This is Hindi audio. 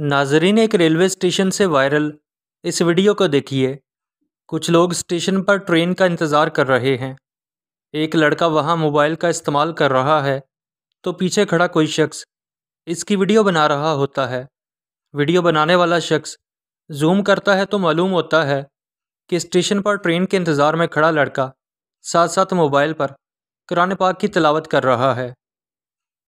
नाजरीन एक रेलवे स्टेशन से वायरल इस वीडियो को देखिए कुछ लोग स्टेशन पर ट्रेन का इंतज़ार कर रहे हैं एक लड़का वहां मोबाइल का इस्तेमाल कर रहा है तो पीछे खड़ा कोई शख्स इसकी वीडियो बना रहा होता है वीडियो बनाने वाला शख्स जूम करता है तो मालूम होता है कि स्टेशन पर ट्रेन के इंतज़ार में खड़ा लड़का साथ साथ मोबाइल पर कुरान पाक की तलावत कर रहा है